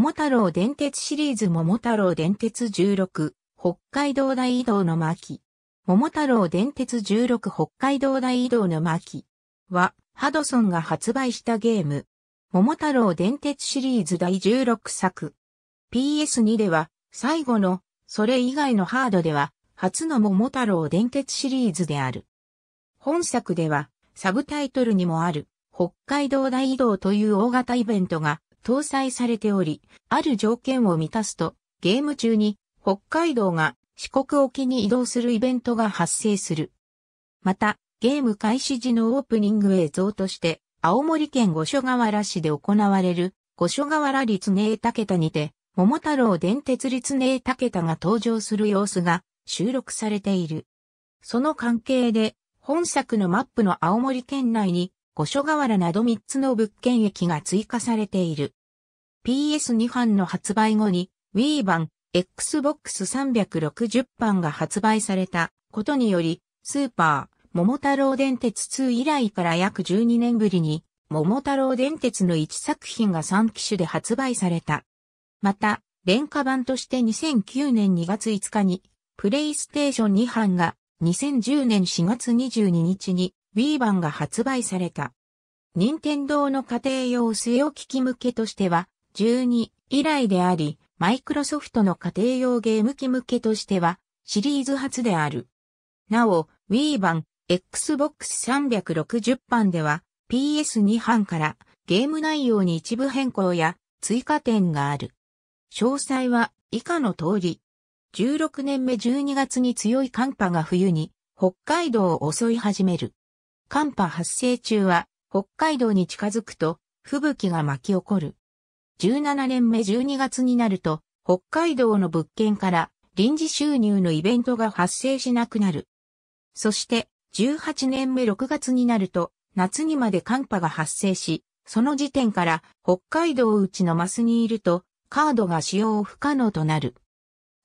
桃太郎電鉄シリーズ桃太郎電鉄16、北海道大移動の巻。桃太郎電鉄16北海道大移動の巻は、ハドソンが発売したゲーム。桃太郎電鉄シリーズ第16作。PS2 では、最後の、それ以外のハードでは、初の桃太郎電鉄シリーズである。本作では、サブタイトルにもある、北海道大移動という大型イベントが搭載されており、ある条件を満たすと、ゲーム中に北海道が四国沖に移動するイベントが発生する。また、ゲーム開始時のオープニング映像として、青森県五所川原市で行われる、五所川原立根竹田にて、桃太郎電鉄立根竹田が登場する様子が収録されている。その関係で、本作のマップの青森県内に、五所川原など3つの物件駅が追加されている。PS2 版の発売後に Wii 版、Xbox 360版が発売されたことにより、スーパー、桃太郎電鉄2以来から約12年ぶりに、桃太郎電鉄の1作品が3機種で発売された。また、廉価版として2009年2月5日に、プレイステーション2版が、2010年4月22日に Wii 版が発売された。任天堂の家庭用据え置き機向けとしては、12以来であり、マイクロソフトの家庭用ゲーム機向けとしてはシリーズ初である。なお、Wii 版、Xbox 360版では PS2 版からゲーム内容に一部変更や追加点がある。詳細は以下の通り。16年目12月に強い寒波が冬に北海道を襲い始める。寒波発生中は北海道に近づくと吹雪が巻き起こる。17年目12月になると、北海道の物件から臨時収入のイベントが発生しなくなる。そして、18年目6月になると、夏にまで寒波が発生し、その時点から北海道内のマスにいると、カードが使用不可能となる。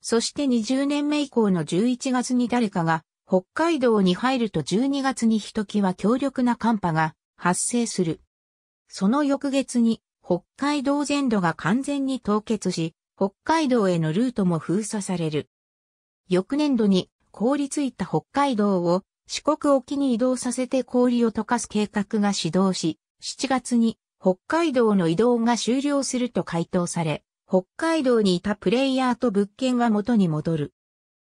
そして20年目以降の11月に誰かが北海道に入ると12月にひときわ強力な寒波が発生する。その翌月に北海道全土が完全に凍結し、北海道へのルートも封鎖される。翌年度に凍りついた北海道を四国沖に移動させて氷を溶かす計画が始動し、7月に北海道の移動が終了すると回答され、北海道にいたプレイヤーと物件は元に戻る。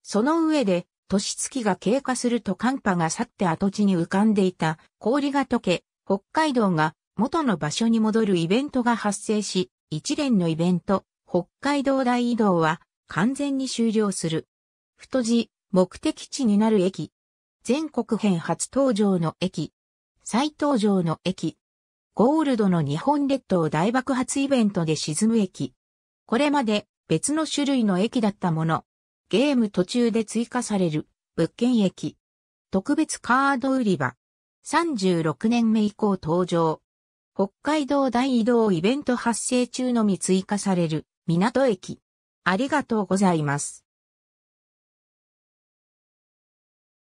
その上で、年月が経過すると寒波が去って跡地に浮かんでいた氷が溶け、北海道が元の場所に戻るイベントが発生し、一連のイベント、北海道大移動は完全に終了する。太字、目的地になる駅。全国編初登場の駅。再登場の駅。ゴールドの日本列島大爆発イベントで沈む駅。これまで別の種類の駅だったもの。ゲーム途中で追加される物件駅。特別カード売り場。36年目以降登場。北海道大移動イベント発生中のみ追加される港駅。ありがとうございます。